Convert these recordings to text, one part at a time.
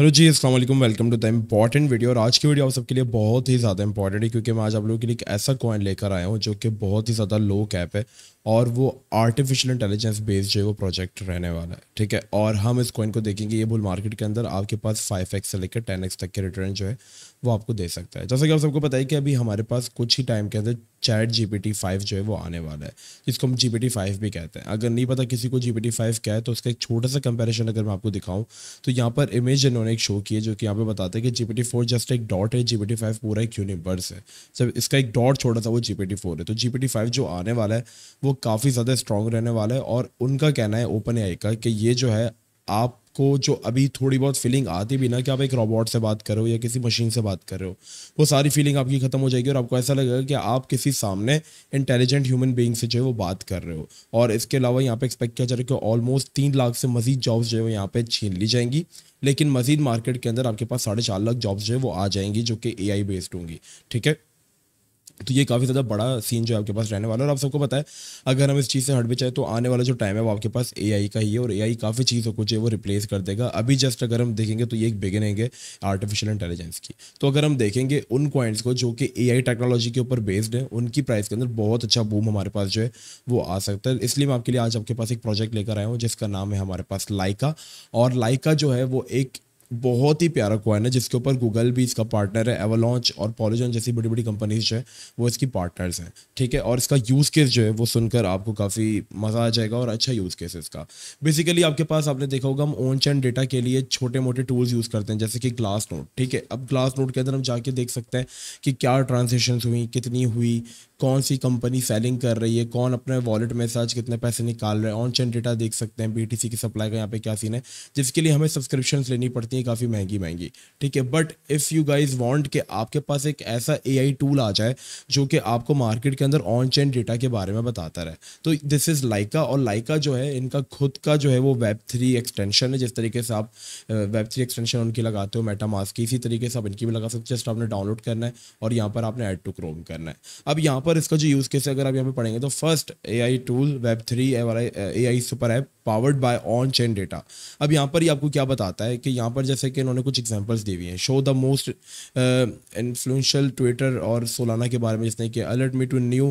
hello जी Aslam welcome to the important video और आज की वीडियो आप सबके लिए बहुत ही ज़्यादा इंपॉर्टेंट है क्योंकि मैं आज आप लोगों के लिए एक ऐसा कॉइन लेकर आया हूँ जो कि बहुत ही ज़्यादा लो कैप है और वो आर्टिफिशियल इंटेलिजेंस बेस्ड जो है वो प्रोजेक्ट रहने वाला है ठीक है और हम इस कॉइन को देखेंगे ये बुल मार्केट के अंदर आपके पास फाइव एक्स से लेकर टेन एक्स तक के रिटर्न जो है वो आपको दे सकता है जैसा कि आप सबको पता है कि अभी हमारे पास कुछ ही टाइम के अंदर chat G P T five जो है वो आने वाला है जिसको हम जी पी टी फाइव भी कहते हैं अगर नहीं पता किसी को जी पी टी फाइव क्या है तो उसका एक छोटा सा कंपेरिजन अगर मैं आपको दिखाऊँ तो यहाँ पर इमेज उन्होंने एक शो किया जो कि यहाँ पे बताते हैं कि जी पी जस्ट एक डॉट है जी पी पूरा एक यूनिवर्स है सब इसका एक डॉट छोड़ा था वो जी पी है तो जी पी जो आने वाला है वो काफ़ी ज़्यादा स्ट्रॉन्ग रहने वाला है और उनका कहना है ओपन ए का कि ये जो है आप को जो अभी थोड़ी बहुत फीलिंग आती भी ना कि आप एक रोबोट से बात कर रहे हो या किसी मशीन से बात कर रहे हो वो सारी फीलिंग आपकी ख़त्म हो जाएगी और आपको ऐसा लगेगा कि आप किसी सामने इंटेलिजेंट ह्यूमन बींग से जो है वो बात कर रहे हो और इसके अलावा यहाँ पे एक्सपेक्ट किया जा रहा है कि ऑलमोस्ट तीन लाख से मजीद जॉब्स जो है वो यहाँ पे छीन ली जाएंगी लेकिन मजीद मार्केट के अंदर आपके पास साढ़े चार लाख जॉब्स जो है वो आ जाएंगी जो कि ए बेस्ड होंगी ठीक है तो ये काफ़ी ज़्यादा बड़ा सीन जो है आपके पास रहने वाला है और आप सबको पता है अगर हम इस चीज़ से हट भी चाहे तो आने वाला जो टाइम है वो आपके पास ए का ही है और ए काफ़ी चीज़ों को जो है वो रिप्लेस कर देगा अभी जस्ट अगर हम देखेंगे तो ये एक बिगिनिंग है आर्टिफिशियल इंटेलिजेंस की तो अगर हम देखेंगे उन पॉइंट्स को जो कि ए टेक्नोलॉजी के ऊपर बेस्ड है उनकी प्राइस के अंदर बहुत अच्छा बूम हमारे पास जो है वो आ सकता है इसलिए मैं आपके लिए आज आपके पास एक प्रोजेक्ट लेकर आया हूँ जिसका नाम है हमारे पास लाइका और लाइका जो है वो एक बहुत ही प्यारा कॉइन है जिसके ऊपर गूगल भी इसका पार्टनर है एवलॉन्च और पॉलिजॉन जैसी बड़ी बड़ी कंपनीज जो है वो इसकी पार्टनर्स हैं ठीक है और इसका यूज़ केस जो है वो सुनकर आपको काफ़ी मज़ा आ जाएगा और अच्छा यूज़ केस है इसका बेसिकली आपके पास आपने देखा होगा हम ऑन चैन डेटा के लिए छोटे मोटे टूल्स यूज़ करते हैं जैसे कि ग्लास नोट ठीक है अब ग्लास नोट के अंदर हम जाके देख सकते हैं कि क्या ट्रांजेक्शन हुई कितनी हुई कौन सी कंपनी सेलिंग कर रही है कौन अपने वॉलेट में से आज कितने पैसे निकाल रहे हैं ऑन चैन डेटा देख सकते हैं बी की सप्लाई का यहाँ पे क्या सीन है जिसके लिए हमें सब्सक्रिप्शन लेनी पड़ती आती हैं काफ़ी महंगी महंगी ठीक है but if you guys want कि आपके पास एक ऐसा ए टूल आ जाए जो कि आपको मार्केट के अंदर ऑन चेन डेटा के बारे में बताता रहे तो दिस इज़ लाइका और लाइका जो है इनका खुद का जो है वो वेब थ्री एक्सटेंशन है जिस तरीके से आप वेब थ्री एक्सटेंशन उनकी लगाते हो मेटामास की इसी तरीके से आप इनकी भी लगा सकते हो जस्ट आपने डाउनलोड करना है और यहाँ पर आपने ऐड टू क्रोम करना है अब यहाँ पर इसका जो यूज़ केस है अगर आप यहाँ पर पढ़ेंगे तो first a tool web three a super app powered by on chain data अब यहाँ पर ही आपको क्या बताता है कि यहाँ पर जैसे कि इन्होंने कुछ एग्जांपल्स दी हुई हैं show the most influential Twitter और सोलाना के बारे में जिसने कि alert me to new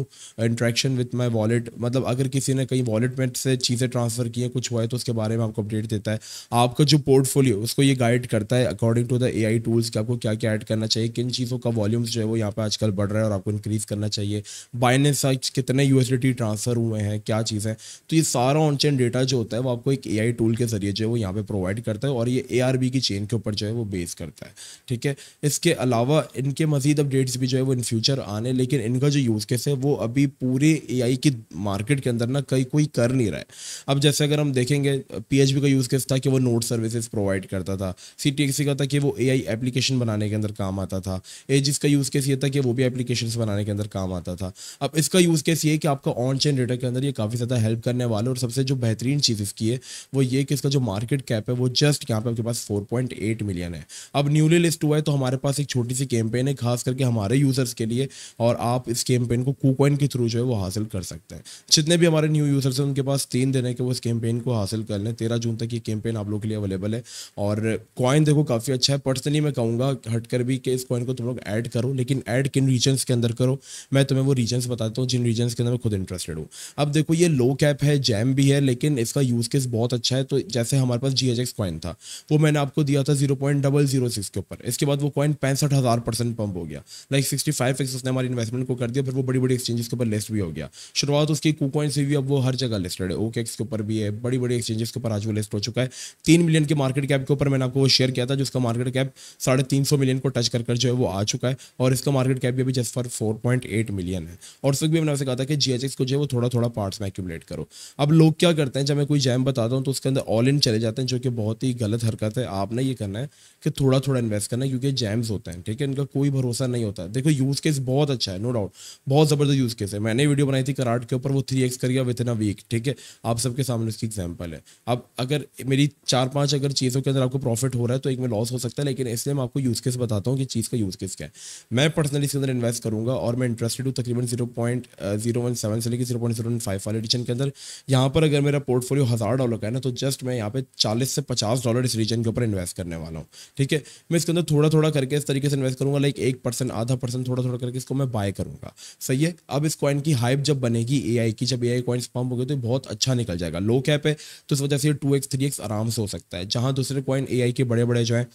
interaction with my wallet मतलब अगर किसी ने कहीं वॉलेट में से चीज़ें ट्रांसफ़र की हैं कुछ हुआ है तो उसके बारे में आपको अपडेट देता है आपका जो पोर्टफोलियो उसको ये गाइड करता है according to the A I tools कि आपको क्या क्या ऐड करना चाहिए किन चीज़ों का वॉल्यूम्स जो है वो यहाँ पर आजकल बढ़ रहा है और आपको इंक्रीज़ करना चाहिए बाइनेस कितने यू ट्रांसफ़र हुए हैं क्या चीज़ें तो ये सारा ऑन चेन डेटा जो होता है वो आपको एक ए टूल के जरिए जो है वो यहाँ पे प्रोवाइड करता है और ये ए की चेन के ऊपर जो है वो बेस करता है ठीक है इसके अलावा इनके मजीद अपडेट्स भी जो है वो इन फ्यूचर आने लेकिन इनका जो यूज़ केस है वो अभी पूरे ए की मार्केट के अंदर ना कहीं कोई कर नहीं रहा है अब जैसे अगर हम देखेंगे पी का यूज़ केस था कि वो नोट सर्विसेज प्रोवाइड करता था सी का था कि वो ए एप्लीकेशन बनाने के अंदर काम आता था ए का यूज़ केस ये था कि वो भी एप्लीकेशन बनाने के अंदर काम आता था अब इसका यूज़ केस ये कि आपका ऑन चेन डेटा के अंदर ये काफ़ी ज़्यादा हेल्प करने वाले और सबसे जो बेहतरीन चीज़ चीज़ इसकी है वो ये कि इसका जो मार्केट कैप है वो जस्ट यहाँ पे आपके पास 4.8 मिलियन है अब न्यूली लिस्ट हुआ है तो हमारे पास एक छोटी सी कैंपेन है खास करके हमारे यूज़र्स के लिए और आप इस कैंपेन को कूकॉइन के थ्रू जो है वो हासिल कर सकते हैं जितने भी हमारे न्यू यूज़र्स हैं उनके पास तीन दिन है कि वो इस कैंपेन को हासिल कर लें तेरह जून तक ये कैंपेन आप लोग के लिए अवेलेबल है और कॉइन देखो काफ़ी अच्छा है पर्सनली मैं कहूँगा हटकर भी कि इस कॉइन को तुम लोग ऐड करो लेकिन ऐड किन रीजन्स के अंदर करो मैं तुम्हें वो रीजन्स बताता हूँ जिन रीजन्स के अंदर मैं खुद इंटरेस्टेड हूँ अब देखो ये लो कैप है जैम भी है लेकिन इसका यूज़ केस बहुत अच्छा है तो जैसे हमारे पास जी एच एक्स कॉइन था वो मैंने आपको दिया था zero point double zero six के ऊपर इसके बाद वो कॉइन पैंसठ हज़ार परसेंट पंप हो गया लाइक सिक्सटी फाइव एक्स उसने हमारे इन्वेस्टमेंट को कर दिया फिर वो बड़ी बड़ी एक्सचेंजेस के ऊपर लिस्ट भी हो गया शुरुआत उसकी कू कॉइन से भी अब वो हर जगह लिस्टेड है ओके एक्स के ऊपर भी है बड़ी बड़ी एक्सचेंजेस के ऊपर आज वो लिस्ट हो चुका है तीन मिलियन के मार्केट कैप के ऊपर मैंने आपको वो शेयर किया था जिसका मार्केट कैप साढ़े तीन सौ मिलियन को टच कर कर जो है वो आ चुका है और इसका मार्केट कैप भी just for four point eight million है और उस भी मैंने कहा था कि जी को जो है वो थोड़ा थोड़ा पार्ट्स में एक्यूमलेट करो अब लोग क्या करते हैं जब मैं कोई जैम बताता हूँ तो उसके अंदर ऑल इन चले जाते हैं जो कि बहुत ही गलत हरकत है आपने ये करना है कि थोड़ा थोड़ा इन्वेस्ट करना है क्योंकि जैम्स होते हैं ठीक है इनका कोई भरोसा नहीं होता देखो यूज़ केस बहुत अच्छा है नो डाउट बहुत ज़बरदस्त यूज़ केस है मैंने वीडियो बनाई थी कराट के ऊपर वो थ्री एक्स कर गया विद इन अ वीक ठीक है आप सबके सामने उसकी एग्जाम्पल है अब अगर मेरी चार पाँच अगर चीज़ों के अंदर आपको प्रॉफिट हो रहा है तो एक में लॉस हो सकता है लेकिन इसलिए मैं आपको यूज़ केस बताता हूँ कि चीज़ का यूज़ केस क्या है मैं पर्सनली इसके अंदर इन्वेस्ट करूँगा और मैं इंटरेस्टेड हूँ तकरीबन zero point zero one seven से लेकर zero point zero one five वाले एडिशन के अंदर यहाँ पर अगर मेरा पोर्टफोलियो पोर्टफोलियो हज़ार डॉलर का है ना तो जस्ट मैं यहाँ पे चालीस से पचास डॉलर इस रीजन के ऊपर इन्वेस्ट करने वाला हूँ ठीक है मैं इसके अंदर थोड़ा थोड़ा करके इस तरीके से इन्वेस्ट करूँगा लाइक एक परसेंट आधा परसेंट थोड़ा थोड़ा करके इसको मैं बाय करूँगा सही है अब इस कॉइन की हाइप जब बनेगी ए की जब ए आई कॉइन्स पम्प होगी तो बहुत अच्छा निकल जाएगा लो कैप है तो इस वजह से टू एक्स एक्स आराम से हो सकता है जहाँ दूसरे कॉइन ए के बड़े बड़े जो है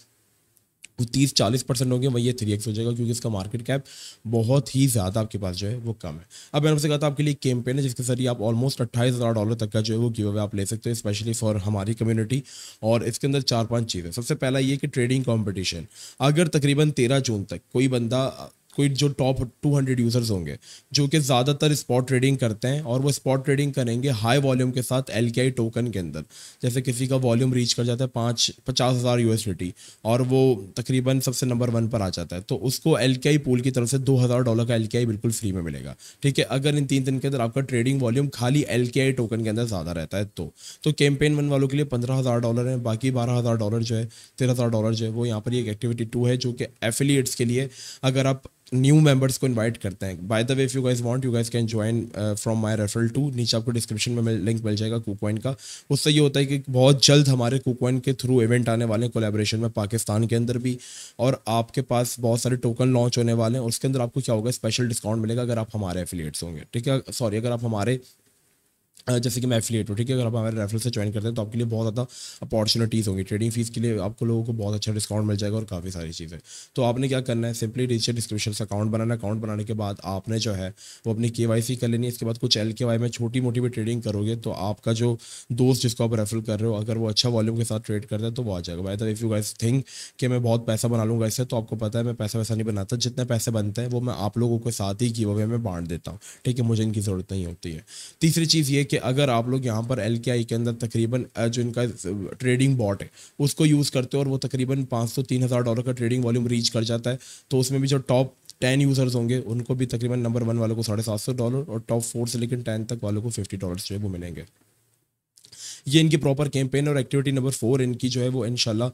तीस चालीस परसेंट होंगे वही थ्री एक्स हो जाएगा क्योंकि इसका मार्केट कैप बहुत ही ज़्यादा आपके पास जो है वो कम है अब मैंने आपसे कहा था आपके लिए कैंपेन है जिसके जरिए आप ऑलमोस्ट अट्ठाईस हज़ार डॉलर तक का जो है वो गिव अवे आप ले सकते हो स्पेशली फॉर हमारी कम्युनिटी और इसके अंदर चार पाँच चीज़ें सबसे पहला ये कि ट्रेडिंग कॉम्पिटिशन अगर तकरीबन तेरह जून तक कोई बंदा कोई जो टॉप 200 यूजर्स होंगे जो कि ज़्यादातर स्पॉट ट्रेडिंग करते हैं और वो स्पॉट ट्रेडिंग करेंगे हाई वॉल्यूम के साथ एल टोकन के अंदर जैसे किसी का वॉल्यूम रीच कर जाता है पाँच पचास हज़ार यू और वो तकरीबन सबसे नंबर वन पर आ जाता है तो उसको एल पूल की तरफ से दो डॉलर का एल बिल्कुल फ्री में मिलेगा ठीक है अगर इन तीन दिन के अंदर आपका ट्रेडिंग वॉल्यूम खाली एल टोकन के अंदर ज़्यादा रहता है तो तो कैंपेन वन वालों के लिए पंद्रह हज़ार डॉलर है बाकी बारह हज़ार डॉलर जो है तेरह हज़ार डॉलर जो है वो यहाँ पर एक एक्टिविटी टू है जो कि एफिलियट्स के लिए अगर आप न्यू मेंबर्स को इनवाइट करते हैं by the way if you guys want you guys can join from my referral to नीचे आपको डिस्क्रिप्शन में लिंक मिल जाएगा कुकॉइन का उससे ये होता है कि बहुत जल्द हमारे कुकॉइन के थ्रू इवेंट आने वाले हैं कोलेब्रेशन में पाकिस्तान के अंदर भी और आपके पास बहुत सारे टोकन लॉन्च होने वाले हैं उसके अंदर आपको क्या होगा स्पेशल डिस्काउंट मिलेगा अगर आप हमारे एफिलियट्स होंगे ठीक है सॉरी अगर आप हमारे जैसे कि मैं एफिलेट हूँ ठीक है अगर आप हमारे रेफरल से ज्वाइन करते हैं तो आपके लिए बहुत ज़्यादा अपॉर्चुनिटीज़ होंगी ट्रेडिंग फीस के लिए आपको लोगों को बहुत अच्छा डिस्काउंट मिल जाएगा और काफ़ी सारी चीज़ें तो आपने क्या करना है सिंपली डिजिटल डिस्क्रिप्शन से अकाउंट बनाना अकाउंट बनाने के बाद आपने जो है वो अपनी के कर लेनी है इसके बाद कुछ एल के में छोटी मोटी भी ट्रेडिंग करोगे तो आपका जो दोस्त जिसको आप रेफरल कर रहे हो अगर वो अच्छा वॉल्यूम के साथ ट्रेड करता है तो वो आ जाएगा by if you guys think कि मैं बहुत पैसा बना लूँगा इससे तो आपको पता है मैं पैसा वैसा नहीं बनाता जितने पैसे बनते हैं वो मैं आप लोगों के साथ ही की अवे में बांट देता हूँ ठीक है मुझे इनकी ज़रूरत नहीं होती है तीसरी चीज़ ये कि अगर आप लोग यहाँ पर एल के आई के अंदर तकरीबन जो इनका ट्रेडिंग बॉट है उसको यूज़ करते हो और वो तकरीबन पाँच सौ तीन हज़ार डॉलर का ट्रेडिंग वॉल्यूम रीच कर जाता है तो उसमें भी जो टॉप टेन यूज़र्स होंगे उनको भी तकरीबन नंबर वन वालों को साढ़े सात सौ डॉलर और टॉप फोर से लेकिन टेन तक वालों को फिफ्टी डॉलर जो है वो मिलेंगे ये इनकी प्रॉपर कैंपेन और एक्टिविटी नंबर फोर इनकी जो है वो इनशाला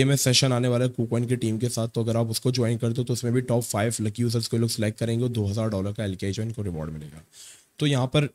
एम एस सेशन आने वाला है कुकॉइन की टीम के साथ तो अगर आप उसको ज्वाइन करते हो तो उसमें भी टॉप फाइव लकी यूजर्स को लोग सेलेक्ट करेंगे दो हज़ार डॉलर का एल के जो इनको रिवॉर्ड मिलेगा तो यहाँ पर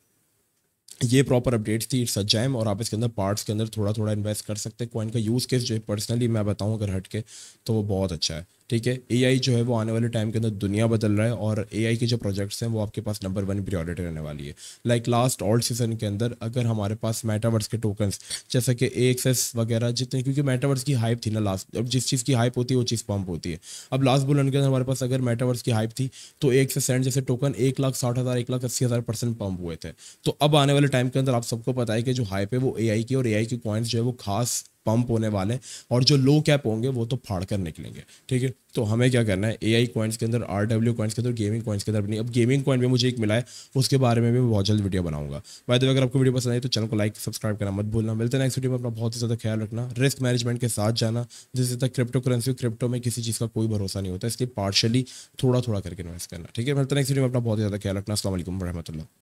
ये प्रॉपर अपडेट्स थी इट्स अजैम और आप इसके अंदर पार्ट्स के अंदर थोड़ा थोड़ा इन्वेस्ट कर सकते हैं कॉइन का यूज़ केस जो है पर्सनली मैं बताऊँ अगर हट के तो वो बहुत अच्छा है ठीक है ए जो है वो आने वाले टाइम के अंदर दुनिया बदल रहा है और ए के जो प्रोजेक्ट्स हैं वो आपके पास नंबर वन प्रायोरिटी रहने वाली है लाइक लास्ट ऑल्ड सीजन के अंदर अगर हमारे पास मेटावर्स के टोकन्स जैसे कि ए वगैरह जितने क्योंकि मेटावर्स की हाइप थी ना लास्ट अब जिस चीज़ की हाइप होती है वो चीज़ पंप होती है अब लास्ट बुलन के अंदर हमारे पास अगर मेटावर्स की हाइप थी तो एक से सेंट जैसे टोकन एक लाख साठ हज़ार एक लाख अस्सी हज़ार परसेंट पंप हुए थे तो अब आने वाले टाइम के अंदर आप सबको पता है कि जो हाइप है वो ए की और ए की कॉइन्स जो है वो खास पंप होने वाले हैं और जो लो कैप होंगे वो तो फाड़ कर निकलेंगे ठीक है तो हमें क्या करना है ए आई कॉइन्स के अंदर आर डब्ल्यू कॉइन्स के अंदर गेमिंग कॉइंट्स के अंदर अपनी अब गेमिंग कॉइन में मुझे एक मिला है उसके बारे में भी बहुत जल्द वीडियो बनाऊंगा बाय द वे अगर आपको वीडियो पसंद आई तो चैनल को लाइक सब्सक्राइब करना मत भूलना मिलते नेक्स्ट वीडियो में अपना बहुत ही ज़्यादा ख्याल रखना रिस्क मैनेजमेंट के साथ जाना जिससे तक क्रिप्टो करेंसी क्रिप्टो में किसी चीज़ का कोई भरोसा नहीं होता इसलिए पार्शली थोड़ा थोड़ा करके इन्वेस्ट करना ठीक है मिलते नेक्स्ट वीडियो में अपना बहुत ही ज़्यादा ख्याल रखना असल वरहमल